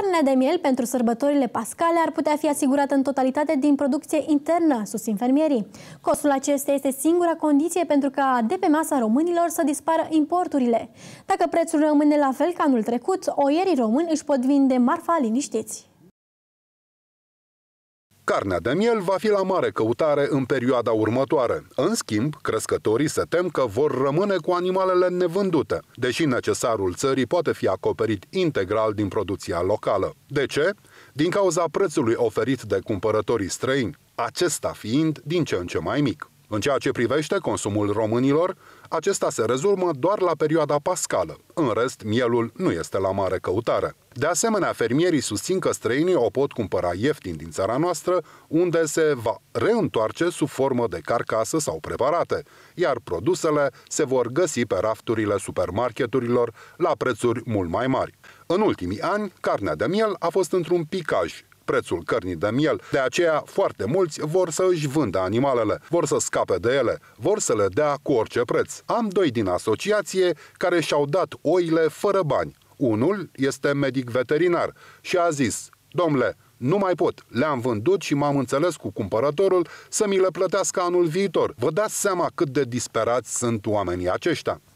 Carnea de miel pentru sărbătorile pascale ar putea fi asigurată în totalitate din producție internă, susțin fermierii. Costul acesta este singura condiție pentru ca de pe masa românilor să dispară importurile. Dacă prețul rămâne la fel ca anul trecut, oierii români își pot vinde marfa liniștiți. Carnea de miel va fi la mare căutare în perioada următoare. În schimb, crescătorii se tem că vor rămâne cu animalele nevândute, deși necesarul țării poate fi acoperit integral din producția locală. De ce? Din cauza prețului oferit de cumpărătorii străini, acesta fiind din ce în ce mai mic. În ceea ce privește consumul românilor, acesta se rezumă doar la perioada pascală. În rest, mielul nu este la mare căutare. De asemenea, fermierii susțin că străinii o pot cumpăra ieftin din țara noastră, unde se va reîntoarce sub formă de carcasă sau preparate, iar produsele se vor găsi pe rafturile supermarketurilor la prețuri mult mai mari. În ultimii ani, carnea de miel a fost într-un picaj, prețul cărnii de miel. De aceea, foarte mulți vor să își vândă animalele, vor să scape de ele, vor să le dea cu orice preț. Am doi din asociație care și-au dat oile fără bani. Unul este medic veterinar și a zis, domnule, nu mai pot. Le-am vândut și m-am înțeles cu cumpărătorul să mi le plătească anul viitor. Vă dați seama cât de disperați sunt oamenii aceștia.